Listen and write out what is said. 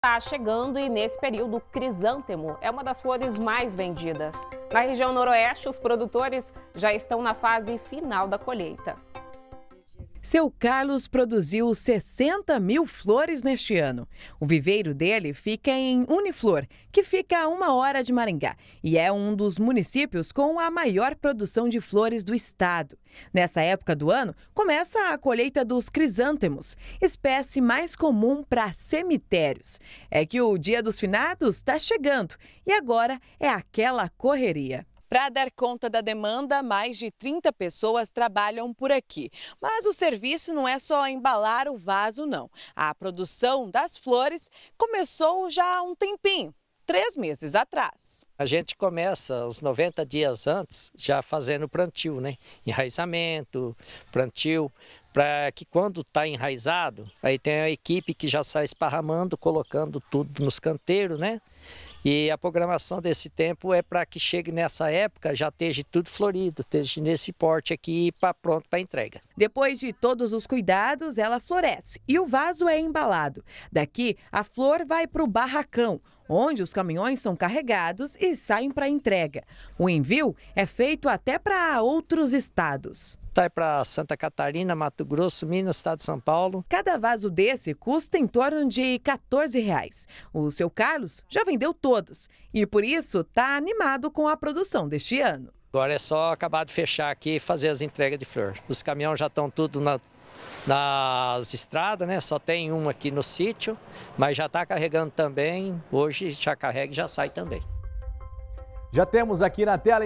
Está chegando e nesse período o crisântemo é uma das flores mais vendidas. Na região noroeste, os produtores já estão na fase final da colheita. Seu Carlos produziu 60 mil flores neste ano. O viveiro dele fica em Uniflor, que fica a uma hora de Maringá e é um dos municípios com a maior produção de flores do estado. Nessa época do ano, começa a colheita dos crisântemos, espécie mais comum para cemitérios. É que o Dia dos Finados está chegando e agora é aquela correria. Para dar conta da demanda, mais de 30 pessoas trabalham por aqui. Mas o serviço não é só embalar o vaso, não. A produção das flores começou já há um tempinho três meses atrás. A gente começa os 90 dias antes já fazendo plantio, né? Enraizamento, plantio, para que quando está enraizado, aí tem a equipe que já sai esparramando, colocando tudo nos canteiros, né? E a programação desse tempo é para que chegue nessa época, já esteja tudo florido, esteja nesse porte aqui para pronto para entrega. Depois de todos os cuidados, ela floresce e o vaso é embalado. Daqui, a flor vai para o barracão, onde os caminhões são carregados e saem para entrega. O envio é feito até para outros estados. Sai tá para Santa Catarina, Mato Grosso, Minas, Estado de São Paulo. Cada vaso desse custa em torno de 14 reais. O seu Carlos já vendeu todos e por isso está animado com a produção deste ano. Agora é só acabar de fechar aqui e fazer as entregas de flor. Os caminhões já estão tudo na, nas estradas, né? Só tem um aqui no sítio, mas já está carregando também. Hoje já carrega e já sai também. Já temos aqui na tela.